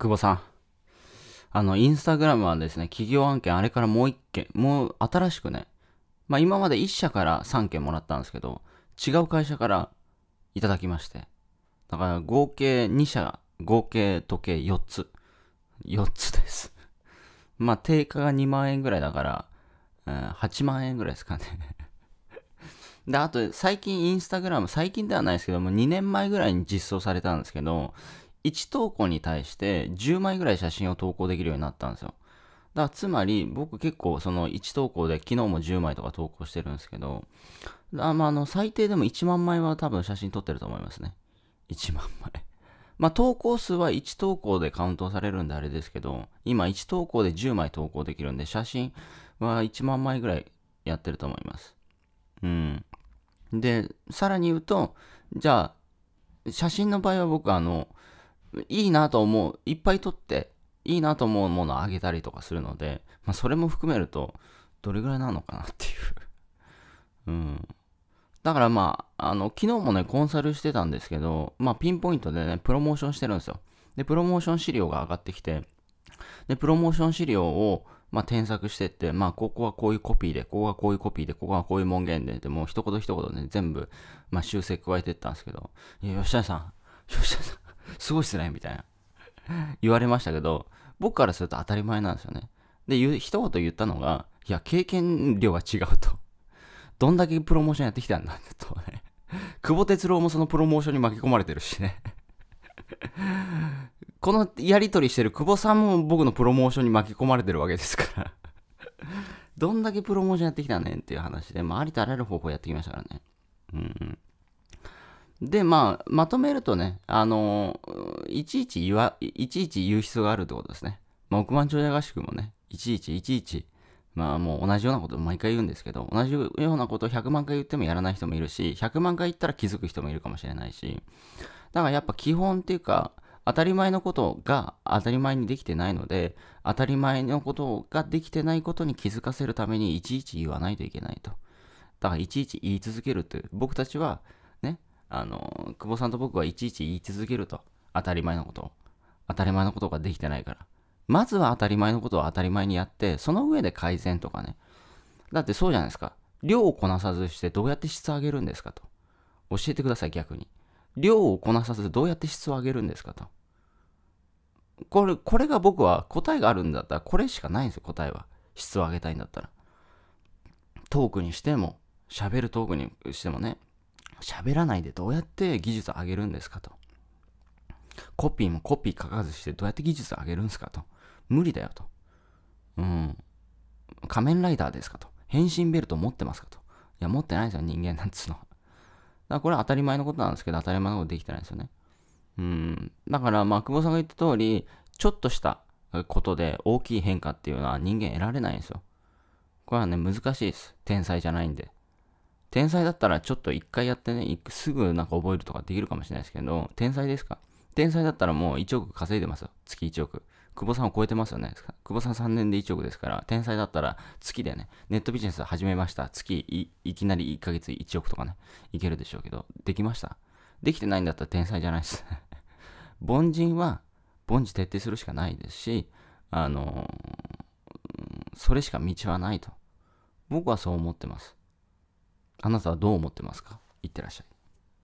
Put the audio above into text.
久保さん。あの、インスタグラムはですね、企業案件、あれからもう1件、もう新しくね、まあ今まで1社から3件もらったんですけど、違う会社からいただきまして。だから合計2社、合計時計4つ。4つです まあ定価が2万円ぐらいだから、うん、8万円ぐらいですかね で、あと最近インスタグラム、最近ではないですけども、2年前ぐらいに実装されたんですけど、1投稿に対して10枚ぐらい写真を投稿できるようになったんですよ。だからつまり僕結構その1投稿で昨日も10枚とか投稿してるんですけど、あまあ、あの最低でも1万枚は多分写真撮ってると思いますね。1万枚まあ投稿数は1投稿でカウントされるんであれですけど、今1投稿で10枚投稿できるんで写真は1万枚ぐらいやってると思います。うん。で、さらに言うと、じゃあ、写真の場合は僕あの、いいなと思う、いっぱい撮って、いいなと思うものをあげたりとかするので、まあ、それも含めると、どれぐらいなのかなっていう うん。だからまあ、あの、昨日もね、コンサルしてたんですけど、まあ、ピンポイントでね、プロモーションしてるんですよ。で、プロモーション資料が上がってきて、で、プロモーション資料を、まあ、添削してって、まあ、ここはこういうコピーで、ここはこういうコピーで、ここはこういう文言で、でも一言一言ね、全部、まあ、修正加えてったんですけど、いや、吉田さん、吉田さん、すごいっすね、みたいな。言われましたけど、僕からすると当たり前なんですよね。で、一言言ったのが、いや、経験量が違うと。どんだけプロモーションやってきたんだってとね。久保哲郎もそのプロモーションに巻き込まれてるしね。このやり取りしてる久保さんも僕のプロモーションに巻き込まれてるわけですからどんだけプロモーションやってきたねんっていう話で、まあ、ありとあらゆる方法やってきましたからね。うん、うん。で、まあ、まとめるとね、あのー、いちいち言わ、いちいち言う必要があるってことですね。まあ、億万長者合宿もね、いちいちいちいち、まあもう同じようなこと毎回言うんですけど、同じようなことを100万回言ってもやらない人もいるし、100万回言ったら気づく人もいるかもしれないし、だからやっぱ基本っていうか、当たり前のことが当たり前にできてないので、当たり前のことができてないことに気づかせるためにいちいち言わないといけないと。だからいちいち言い続けるという、僕たちはあの、久保さんと僕はいちいち言い続けると。当たり前のことを。当たり前のことができてないから。まずは当たり前のことを当たり前にやって、その上で改善とかね。だってそうじゃないですか。量をこなさずしてどうやって質を上げるんですかと。教えてください、逆に。量をこなさずどうやって質を上げるんですかと。これ、これが僕は答えがあるんだったら、これしかないんですよ、答えは。質を上げたいんだったら。トークにしても、喋るトークにしてもね、喋らないでどうやって技術上げるんですかと。コピーもコピー書かずしてどうやって技術上げるんですかと。無理だよと。うん。仮面ライダーですかと。変身ベルト持ってますかと。いや、持ってないですよ、人間なんつうのは。だからこれは当たり前のことなんですけど、当たり前のことできてないですよね。うん。だから、まあ、久保さんが言った通り、ちょっとしたことで大きい変化っていうのは人間得られないんですよ。これはね、難しいです。天才じゃないんで。天才だったらちょっと一回やってね、すぐなんか覚えるとかできるかもしれないですけど、天才ですか天才だったらもう1億稼いでますよ。月1億。久保さんを超えてますよね。久保さん3年で1億ですから、天才だったら月でね、ネットビジネス始めました。月いきなり1ヶ月1億とかね、いけるでしょうけど、できましたできてないんだったら天才じゃないです 凡人は、凡事徹底するしかないですし、あのー、それしか道はないと。僕はそう思ってます。あなたはどう思ってますかいってらっしゃい。